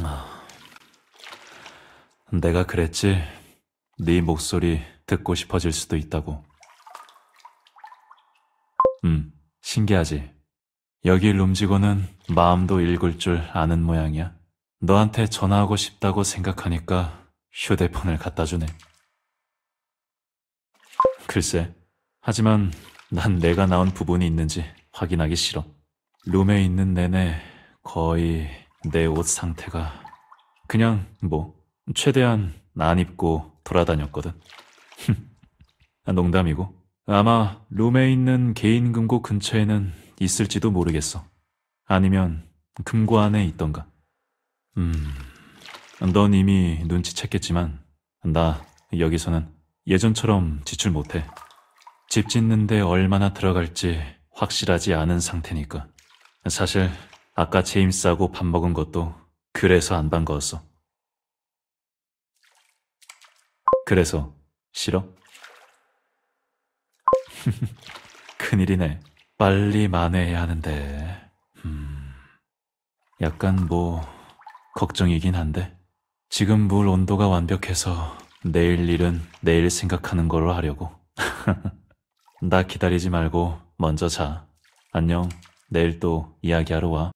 아, 내가 그랬지. 네 목소리 듣고 싶어질 수도 있다고. 음, 신기하지. 여길 룸지고는 마음도 읽을 줄 아는 모양이야. 너한테 전화하고 싶다고 생각하니까 휴대폰을 갖다 주네. 글쎄, 하지만 난 내가 나온 부분이 있는지 확인하기 싫어. 룸에 있는 내내 거의 내옷 상태가 그냥 뭐 최대한 안 입고 돌아다녔거든. 농담이고 아마 룸에 있는 개인 금고 근처에는 있을지도 모르겠어. 아니면 금고 안에 있던가. 음, 넌 이미 눈치챘겠지만 나 여기서는 예전처럼 지출 못해. 집 짓는데 얼마나 들어갈지 확실하지 않은 상태니까. 사실 아까 제임 싸고 밥 먹은 것도 그래서 안 반가웠어. 그래서 싫어? 큰일이네. 빨리 만회해야 하는데. 음, 약간 뭐 걱정이긴 한데. 지금 물 온도가 완벽해서 내일 일은 내일 생각하는 걸로 하려고. 나 기다리지 말고 먼저 자. 안녕. 내일 또 이야기하러 와.